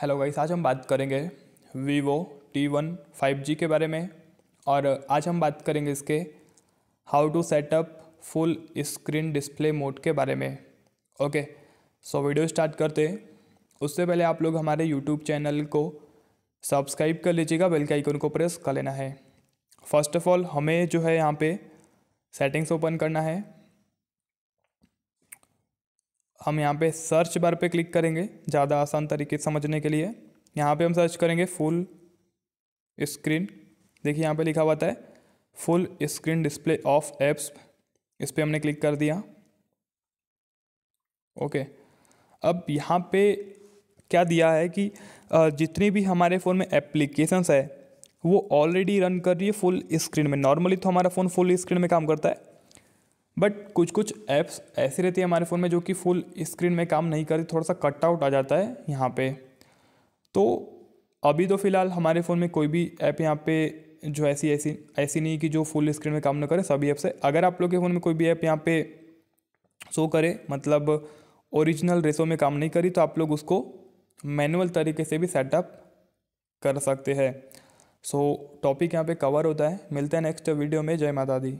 hello guys आज हम बात करेंगे Vivo T one five G के बारे में और आज हम बात करेंगे इसके how to setup full screen display mode के बारे में ओके सो वीडियो स्टार्ट करते हैं उससे पहले आप लोग हमारे यूट्यूब चैनल को सब्सक्राइब कर लीजिएगा बेल के आइकन को प्रेस कर लेना है फर्स्ट ऑफ ऑल हमें जो है यहाँ पे सेटिंग्स ओपन करना है हम यहाँ पे सर्च बार पे क्लिक करेंगे ज़्यादा आसान तरीके समझने के लिए यहाँ पे हम सर्च करेंगे फुल स्क्रीन देखिए यहाँ पे लिखा हुआ है full screen display of apps इस पर हमने क्लिक कर दिया ओके अब यहाँ पे क्या दिया है कि जितनी भी हमारे फ़ोन में एप्लीकेशंस है वो ऑलरेडी रन कर रही है फुल स्क्रीन में नॉर्मली तो हमारा फ़ोन फुल स्क्रीन में काम करता है बट कुछ कुछ ऐप्स ऐसी रहती है हमारे फ़ोन में जो कि फुल स्क्रीन में काम नहीं करती थोड़ा सा कट आउट आ जाता है यहाँ पे तो अभी तो फ़िलहाल हमारे फ़ोन में कोई भी ऐप यहाँ पे जो ऐसी ऐसी ऐसी नहीं कि जो फुल स्क्रीन में काम ना करे सभी ऐप से अगर आप लोग के फ़ोन में कोई भी ऐप यहाँ पे शो करे मतलब ओरिजिनल रेसो में काम नहीं करी तो आप लोग उसको मैनुअल तरीके से भी सेटअप कर सकते हैं सो टॉपिक यहाँ पे कवर होता है मिलते हैं नेक्स्ट वीडियो में जय माता दी